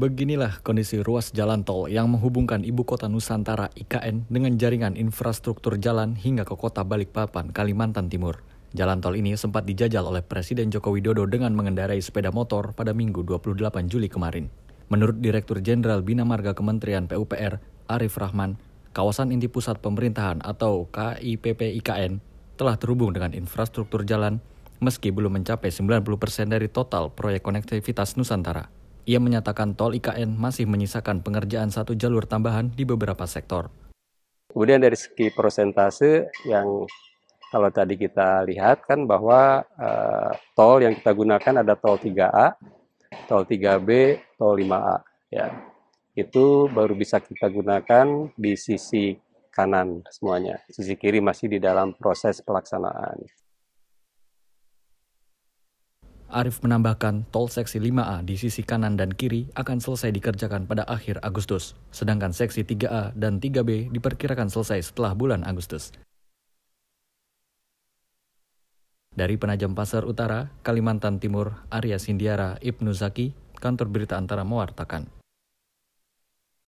Beginilah kondisi ruas jalan tol yang menghubungkan ibu kota Nusantara IKN dengan jaringan infrastruktur jalan hingga ke kota Balikpapan, Kalimantan Timur. Jalan tol ini sempat dijajal oleh Presiden Joko Widodo dengan mengendarai sepeda motor pada Minggu 28 Juli kemarin. Menurut Direktur Jenderal Bina Marga Kementerian PUPR, Arif Rahman, kawasan inti pusat pemerintahan atau KIPP IKN telah terhubung dengan infrastruktur jalan meski belum mencapai 90% dari total proyek konektivitas Nusantara. Ia menyatakan tol IKN masih menyisakan pengerjaan satu jalur tambahan di beberapa sektor. Kemudian dari segi persentase yang kalau tadi kita lihat kan bahwa e, tol yang kita gunakan ada tol 3A, tol 3B, tol 5A ya. Itu baru bisa kita gunakan di sisi kanan semuanya. Sisi kiri masih di dalam proses pelaksanaan. Arif menambahkan, tol seksi 5A di sisi kanan dan kiri akan selesai dikerjakan pada akhir Agustus, sedangkan seksi 3A dan 3B diperkirakan selesai setelah bulan Agustus. Dari Penajam Pasar Utara, Kalimantan Timur, Arya Sindiara, Ibnu Zaki, kantor berita antara mewartakan.